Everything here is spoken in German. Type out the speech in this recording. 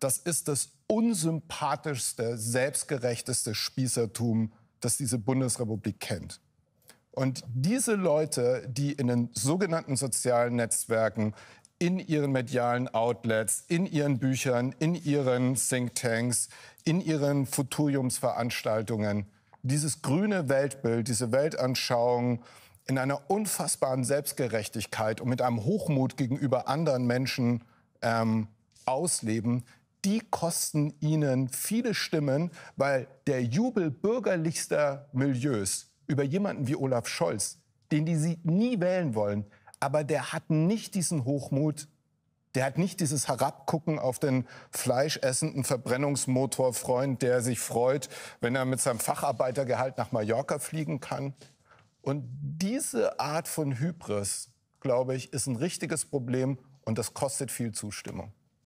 das ist das unsympathischste, selbstgerechteste Spießertum, das diese Bundesrepublik kennt. Und diese Leute, die in den sogenannten sozialen Netzwerken, in ihren medialen Outlets, in ihren Büchern, in ihren Thinktanks, in ihren Futuriumsveranstaltungen dieses grüne Weltbild, diese Weltanschauung in einer unfassbaren Selbstgerechtigkeit und mit einem Hochmut gegenüber anderen Menschen ähm, ausleben, die kosten ihnen viele Stimmen, weil der Jubel bürgerlichster Milieus über jemanden wie Olaf Scholz, den die sie nie wählen wollen, aber der hat nicht diesen Hochmut, der hat nicht dieses Herabgucken auf den fleischessenden Verbrennungsmotorfreund, der sich freut, wenn er mit seinem Facharbeitergehalt nach Mallorca fliegen kann. Und diese Art von Hybris, glaube ich, ist ein richtiges Problem und das kostet viel Zustimmung.